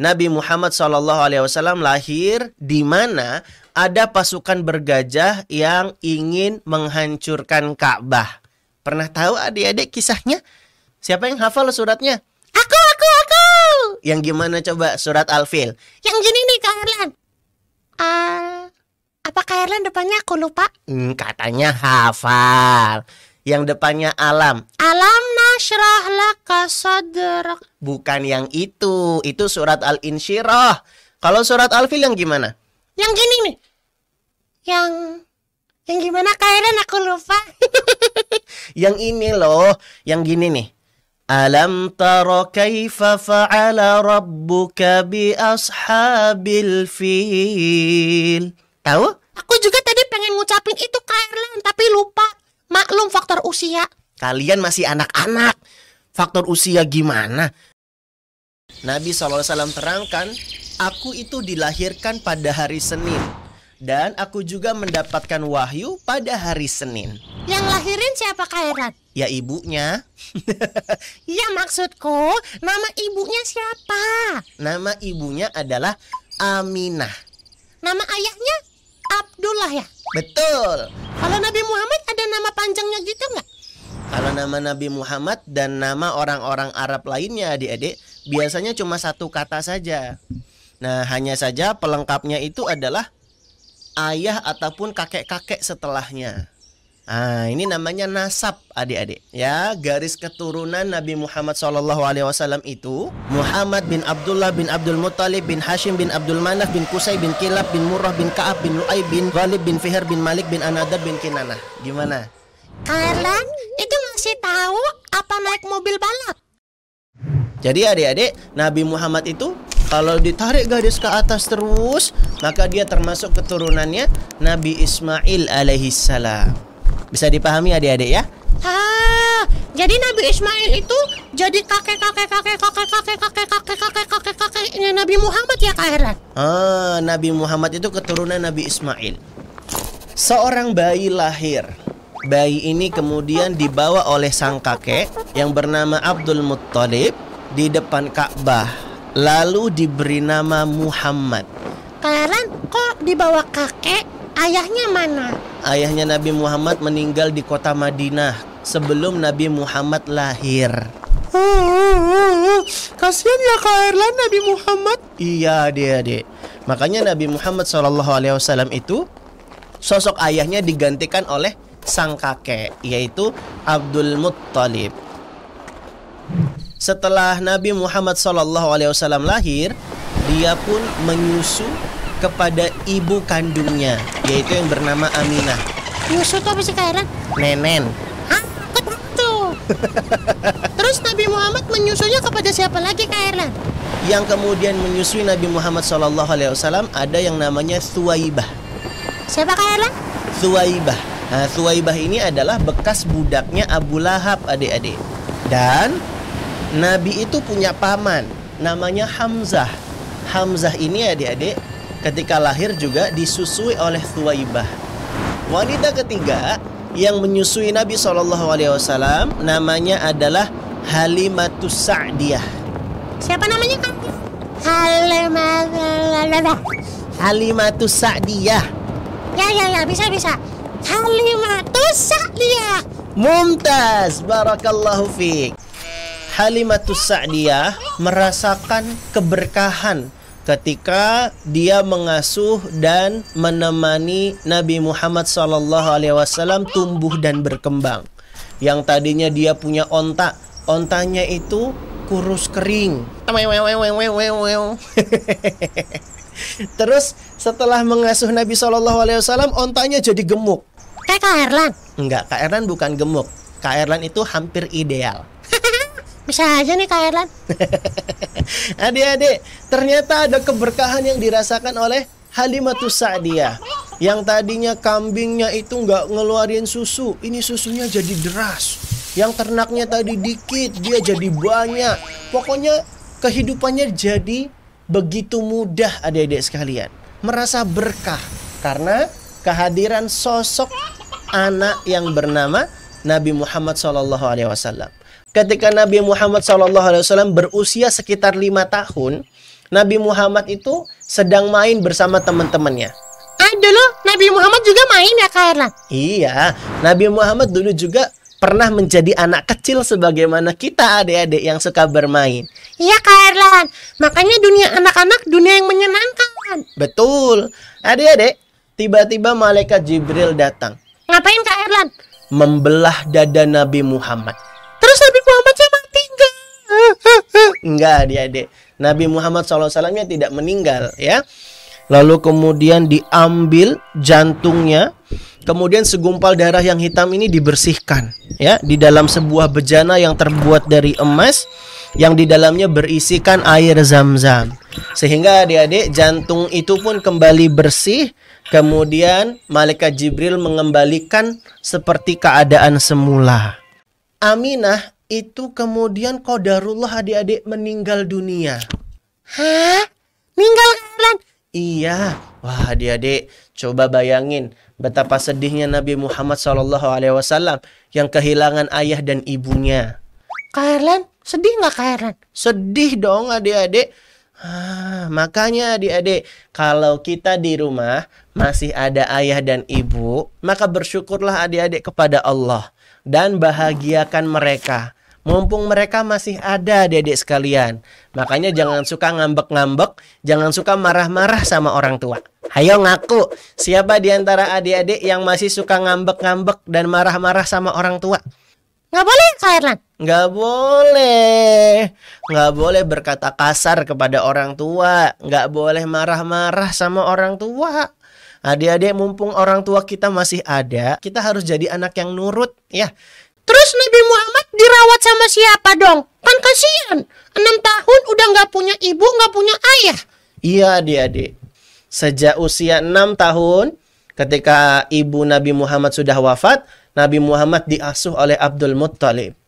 Nabi Muhammad Shallallahu Alaihi Wasallam lahir di mana ada pasukan bergajah yang ingin menghancurkan Ka'bah. Pernah tahu adik-adik kisahnya? Siapa yang hafal suratnya? Aku, aku, aku. Yang gimana coba surat Al-Fil? Yang gini nih Kak Erlan. Uh, apa Kak Erlan depannya aku lupa? Hmm, katanya hafal yang depannya alam. Alam nasrallah laka sadrak. Bukan yang itu, itu surat Al-Insyirah. Kalau surat Al-Fil yang gimana? Yang gini nih. Yang yang gimana kairan aku lupa. yang ini loh, yang gini nih. Alam tara kaifa fa'ala rabbuka bi ashabil fil. Tahu? Aku juga tadi pengen ngucapin itu Kairan tapi lupa. Maklum faktor usia. Kalian masih anak-anak. Faktor usia gimana? Nabi SAW terangkan, aku itu dilahirkan pada hari Senin. Dan aku juga mendapatkan wahyu pada hari Senin. Yang lahirin siapa Kairat? Ya ibunya. ya maksudku, nama ibunya siapa? Nama ibunya adalah Aminah. Nama ayahnya Abdullah ya? Betul. Kalau Nabi Muhammad ada nama panjangnya gitu nggak? Kalau nama Nabi Muhammad dan nama orang-orang Arab lainnya adik-adik biasanya cuma satu kata saja. Nah hanya saja pelengkapnya itu adalah ayah ataupun kakek-kakek setelahnya. Ah, ini namanya nasab adik-adik. Ya, garis keturunan Nabi Muhammad saw itu Muhammad bin Abdullah bin Abdul Muthalib bin Hashim bin Abdul Manaf bin Kusai bin Kilab bin Murrah bin Ka'ab bin Lu'ay bin Ghalib bin Fihar bin Malik bin Anadar bin Kinanah. Gimana? Kalian itu masih tahu apa naik mobil balap? Jadi adik-adik, Nabi Muhammad itu kalau ditarik garis ke atas terus, maka dia termasuk keturunannya Nabi Ismail alaihissalam salam. Bisa dipahami adik-adik ya? Ah, jadi Nabi Ismail itu jadi kakek kakek kakek kakek kakek kakek kakek kakek kakek kakeknya Nabi Muhammad ya Kak Heran? Ah, Nabi Muhammad itu keturunan Nabi Ismail. Seorang bayi lahir. Bayi ini kemudian dibawa oleh sang kakek yang bernama Abdul Muttalib di depan Ka'bah. Lalu diberi nama Muhammad. Kak kok dibawa kakek? Ayahnya mana? ayahnya Nabi Muhammad meninggal di kota Madinah sebelum Nabi Muhammad lahir. Oh, Kasihan ya Kak Erlan Nabi Muhammad. Iya dia dek. Makanya Nabi Muhammad Shallallahu Alaihi Wasallam itu sosok ayahnya digantikan oleh sang kakek yaitu Abdul Muttalib. Setelah Nabi Muhammad Shallallahu Alaihi Wasallam lahir, dia pun menyusu kepada ibu kandungnya, yaitu yang bernama Aminah. Yusuf apa sekarang? Nenen. Hah? Betul. Terus Nabi Muhammad menyusunya kepada siapa lagi Kak Erlan? Yang kemudian menyusui Nabi Muhammad SAW ada yang namanya Suwaibah. Siapa Kak Erlan? Suwaibah. Nah, Suwaibah ini adalah bekas budaknya Abu Lahab adik-adik. Dan Nabi itu punya paman namanya Hamzah. Hamzah ini adik-adik ketika lahir juga disusui oleh Thuwaibah. Wanita ketiga yang menyusui Nabi Shallallahu Alaihi Wasallam namanya adalah Halimatus Sa'diyah. Siapa namanya kan? Halimatus Sa'diyah. Ya ya ya bisa bisa. Halimatus Sa'diyah. Mumtaz, barakallahu fiik. Halimatus Sa'diyah merasakan keberkahan ketika dia mengasuh dan menemani Nabi Muhammad SAW tumbuh dan berkembang. Yang tadinya dia punya onta, ontanya itu kurus kering. Terus setelah mengasuh Nabi SAW, ontanya jadi gemuk. Kayak Kak Erlan? Enggak, Kak Erlan bukan gemuk. Kak Erlan itu hampir ideal. Bisa aja nih Kak Erlan. Adik-adik, ternyata ada keberkahan yang dirasakan oleh Halimatus Sa'diyah. Yang tadinya kambingnya itu nggak ngeluarin susu, ini susunya jadi deras. Yang ternaknya tadi dikit, dia jadi banyak. Pokoknya kehidupannya jadi begitu mudah adik-adik sekalian. Merasa berkah karena kehadiran sosok anak yang bernama Nabi Muhammad Shallallahu Alaihi Wasallam. Ketika Nabi Muhammad Shallallahu Alaihi Wasallam berusia sekitar lima tahun, Nabi Muhammad itu sedang main bersama teman-temannya. Ah dulu Nabi Muhammad juga main ya Kak Erlan? Iya, Nabi Muhammad dulu juga pernah menjadi anak kecil sebagaimana kita adik-adik yang suka bermain. Iya Kak Erlan, makanya dunia anak-anak dunia yang menyenangkan. Betul, adik-adik, tiba-tiba malaikat Jibril datang. Ngapain Kak Erlan? membelah dada Nabi Muhammad. Terus Nabi Muhammad saya mati enggak? enggak dia dek. Nabi Muhammad saw tidak meninggal ya. Lalu kemudian diambil jantungnya, kemudian segumpal darah yang hitam ini dibersihkan ya di dalam sebuah bejana yang terbuat dari emas yang di dalamnya berisikan air zam-zam. Sehingga adik-adik jantung itu pun kembali bersih Kemudian malaikat Jibril mengembalikan seperti keadaan semula. Aminah itu kemudian kodarullah adik-adik meninggal dunia. Hah? Meninggal kalian? Iya. Wah adik-adik coba bayangin betapa sedihnya Nabi Muhammad SAW yang kehilangan ayah dan ibunya. Kairan sedih nggak Kairan? Sedih dong adik-adik Ah, makanya adik-adik, kalau kita di rumah masih ada ayah dan ibu, maka bersyukurlah adik-adik kepada Allah dan bahagiakan mereka. Mumpung mereka masih ada adik-adik sekalian. Makanya jangan suka ngambek-ngambek, jangan suka marah-marah sama orang tua. Hayo ngaku, siapa di antara adik-adik yang masih suka ngambek-ngambek dan marah-marah sama orang tua? Nggak boleh Kak Erlan? Nggak boleh. Nggak boleh berkata kasar kepada orang tua. Nggak boleh marah-marah sama orang tua. Adik-adik mumpung orang tua kita masih ada, kita harus jadi anak yang nurut ya. Terus Nabi Muhammad dirawat sama siapa dong? Kan kasihan. enam tahun udah nggak punya ibu, nggak punya ayah. Iya adik-adik. Sejak usia enam tahun, ketika ibu Nabi Muhammad sudah wafat, Nabi Muhammad diasuh oleh Abdul Muttalib.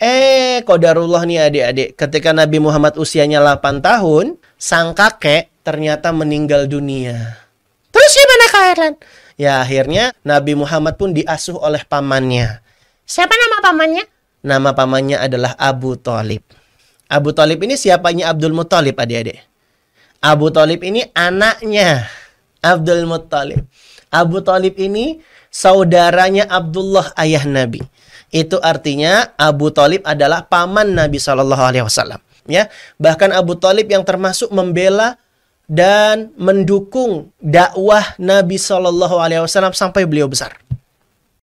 Eh, kodarullah nih adik-adik. Ketika Nabi Muhammad usianya 8 tahun, sang kakek ternyata meninggal dunia. Terus gimana Kak Ya akhirnya Nabi Muhammad pun diasuh oleh pamannya. Siapa nama pamannya? Nama pamannya adalah Abu Talib. Abu Talib ini siapanya Abdul Muttalib adik-adik? Abu Talib ini anaknya Abdul Muttalib. Abu Talib ini saudaranya Abdullah ayah Nabi. Itu artinya Abu Talib adalah paman Nabi Shallallahu Alaihi Wasallam. Ya, bahkan Abu Talib yang termasuk membela dan mendukung dakwah Nabi Shallallahu Alaihi Wasallam sampai beliau besar.